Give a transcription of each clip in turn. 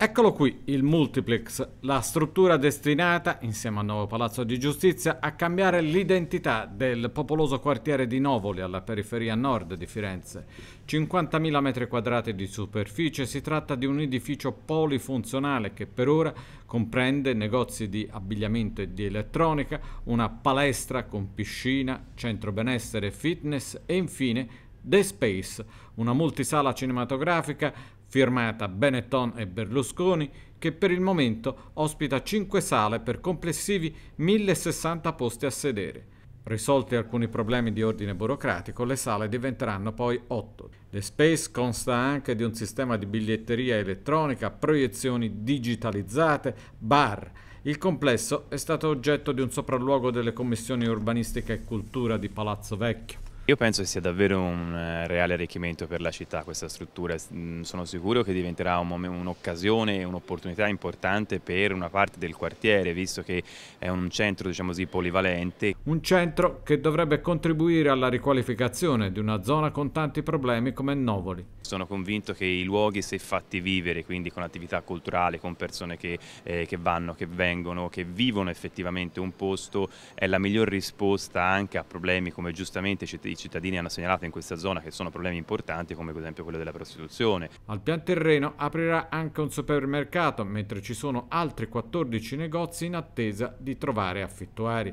Eccolo qui il multiplex, la struttura destinata, insieme al nuovo palazzo di giustizia, a cambiare l'identità del popoloso quartiere di Novoli alla periferia nord di Firenze. 50.000 metri quadrati di superficie, si tratta di un edificio polifunzionale che per ora comprende negozi di abbigliamento e di elettronica, una palestra con piscina, centro benessere e fitness e infine The Space, una multisala cinematografica firmata Benetton e Berlusconi, che per il momento ospita 5 sale per complessivi 1060 posti a sedere. Risolti alcuni problemi di ordine burocratico, le sale diventeranno poi 8. The Space consta anche di un sistema di biglietteria elettronica, proiezioni digitalizzate, bar. Il complesso è stato oggetto di un sopralluogo delle commissioni urbanistica e cultura di Palazzo Vecchio. Io penso che sia davvero un eh, reale arricchimento per la città questa struttura, mm, sono sicuro che diventerà un'occasione, un'opportunità importante per una parte del quartiere, visto che è un centro diciamo così, polivalente. Un centro che dovrebbe contribuire alla riqualificazione di una zona con tanti problemi come Novoli. Sono convinto che i luoghi, se fatti vivere, quindi con attività culturale, con persone che, eh, che vanno, che vengono, che vivono effettivamente un posto, è la miglior risposta anche a problemi come giustamente i cittadini hanno segnalato in questa zona che sono problemi importanti come per esempio quello della prostituzione. Al pian terreno aprirà anche un supermercato, mentre ci sono altri 14 negozi in attesa di trovare affittuari.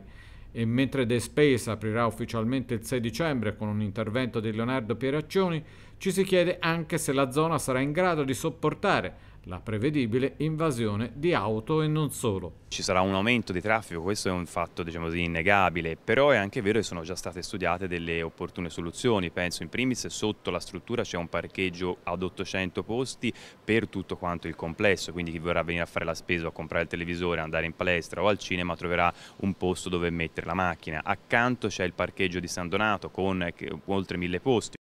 E mentre The Space aprirà ufficialmente il 6 dicembre con un intervento di Leonardo Pieraccioni, ci si chiede anche se la zona sarà in grado di sopportare la prevedibile invasione di auto e non solo. Ci sarà un aumento di traffico, questo è un fatto diciamo così, innegabile, però è anche vero che sono già state studiate delle opportune soluzioni, penso in primis sotto la struttura c'è un parcheggio ad 800 posti per tutto quanto il complesso, quindi chi vorrà venire a fare la spesa o a comprare il televisore, andare in palestra o al cinema troverà un posto dove mettere la macchina. Accanto c'è il parcheggio di San Donato con eh, oltre mille posti.